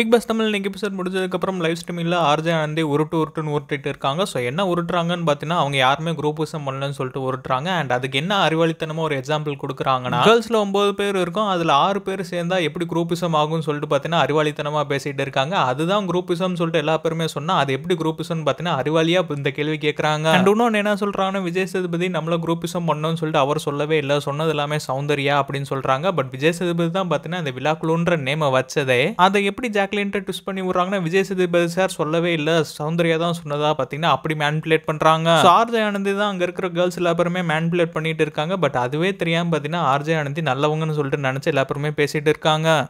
big pass Tamil இன்றைக்கி episode முடிஞ்சதுக்கப்புறம் live ஸ்ட்ரீமிங்கில் RJ ஆனந்தே உருட்டு உருட்டுன்னு உருட்டிட்டு இருக்காங்க ஸோ என்ன உருட்டுறாங்கன்னு பார்த்தீங்கன்னா அவங்க யாருமே குரூப்பிசம் பண்ணலன்னு சொல்லிட்டு உருட்டுறாங்க அண்ட் அதுக்கு என்ன அறிவாளித்தனமாக ஒரு எக்ஸாம்பிள் கொடுக்குறாங்கன்னா கேர்ள்ஸில் ஒம்பது பேர் இருக்கும் அதில் ஆறு பேர் சேர்ந்தால் எப்படி குரூப்பிசம் ஆகும்னு சொல்லிட்டு பார்த்தீங்கன்னா அறிவாளித்தனமாக பேசிகிட்டு இருக்காங்க அதுதான் குரூப்பிசம்னு சொல்லிட்டு எல்லா பேருமே சொன்னால் அது எப்படி குரூப்பிசம்னு பார்த்தீங்கன்னா அறிவாளியாக இந்த கேள்வி கேட்குறாங்க அண்ட் இன்னொன்று என்ன சொல்கிறாங்கன்னா விஜய் சேதுபதி நம்மளை குரூப்பிசம் பண்ணணும்னு சொல்லிட்டு அவர் சொல்லவே இல்லை சொன்னது எல்லாமே சௌந்தர்யா அப்படின்னு சொல்கிறாங்க பட் விஜய் சேதுபதி தான் பார்த்தீங்கன்னா அந்த விழாக்குழுன்ற நேமை வச்சதே அதை எப்படி ஜாக் பேக்லைன்ட்டு ட்விஸ்ட் பண்ணி விடுறாங்கன்னா விஜய் சேதுபதி சார் சொல்லவே இல்லை சௌந்தர்யா தான் சொன்னதா பார்த்தீங்கன்னா அப்படி மேன்புலேட் பண்ணுறாங்க ஆர்ஜே ஆனந்தி தான் அங்கே இருக்கிற கேர்ள்ஸ் எல்லாருமே மேன்புலேட் பண்ணிட்டு இருக்காங்க பட் அதுவே தெரியாமல் பார்த்தீங்கன்னா ஆர்ஜே ஆனந்தி நல்லவங்கன்னு சொல்லிட்டு நினச்சி எல்லாருமே பேசிகிட்டு இருக்காங்க